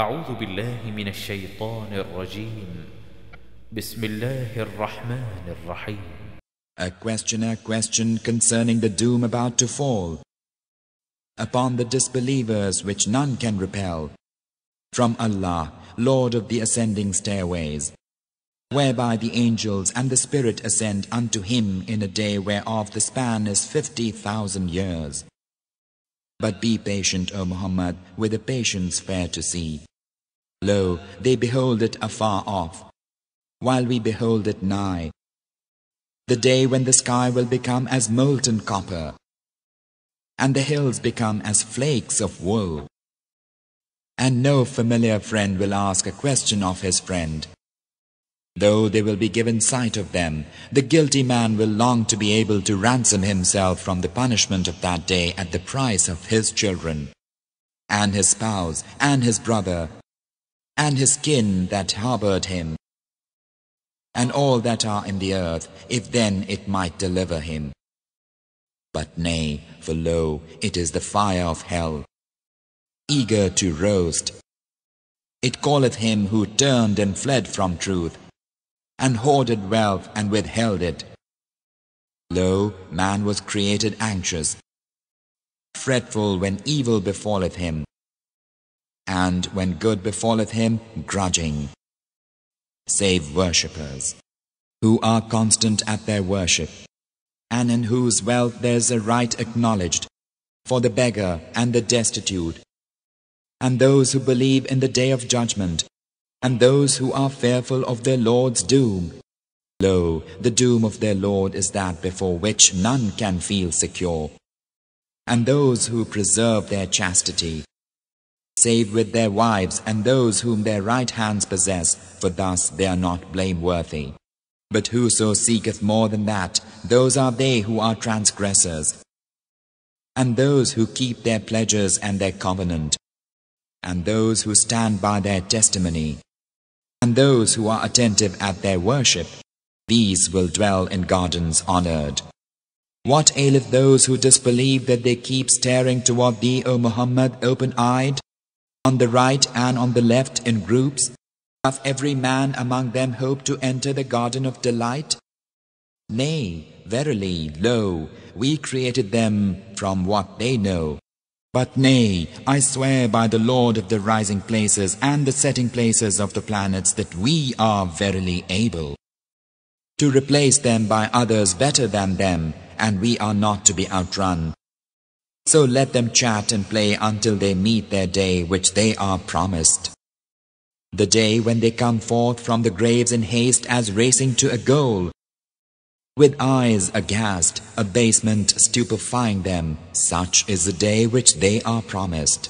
أعوذ بالله من الشيطان الرجيم بسم الله الرحمن الرحيم A question, a question concerning the doom about to fall upon the disbelievers which none can repel from Allah, Lord of the ascending stairways, whereby the angels and the spirit ascend unto him in a day whereof the span is fifty thousand years. But be patient, O Muhammad, with a patience fair to see. Lo, they behold it afar off, while we behold it nigh. The day when the sky will become as molten copper, and the hills become as flakes of wool. And no familiar friend will ask a question of his friend, Though they will be given sight of them, the guilty man will long to be able to ransom himself from the punishment of that day at the price of his children, and his spouse, and his brother, and his kin that harbored him, and all that are in the earth, if then it might deliver him. But nay, for lo, it is the fire of hell, eager to roast. It calleth him who turned and fled from truth, and hoarded wealth and withheld it. Lo, man was created anxious, fretful when evil befalleth him, and when good befalleth him, grudging. Save worshippers, who are constant at their worship, and in whose wealth there's a right acknowledged, for the beggar and the destitute, and those who believe in the day of judgment, and those who are fearful of their Lord's doom. Lo, the doom of their Lord is that before which none can feel secure. And those who preserve their chastity, save with their wives and those whom their right hands possess, for thus they are not blameworthy. But whoso seeketh more than that, those are they who are transgressors, and those who keep their pledges and their covenant, and those who stand by their testimony and those who are attentive at their worship, these will dwell in gardens honored. What aileth those who disbelieve that they keep staring toward thee, O Muhammad, open-eyed, on the right and on the left in groups? Doth every man among them hope to enter the garden of delight? Nay, verily, lo, we created them from what they know, but nay, I swear by the Lord of the rising places and the setting places of the planets that we are verily able to replace them by others better than them, and we are not to be outrun. So let them chat and play until they meet their day which they are promised. The day when they come forth from the graves in haste as racing to a goal, with eyes aghast, abasement stupefying them. Such is the day which they are promised.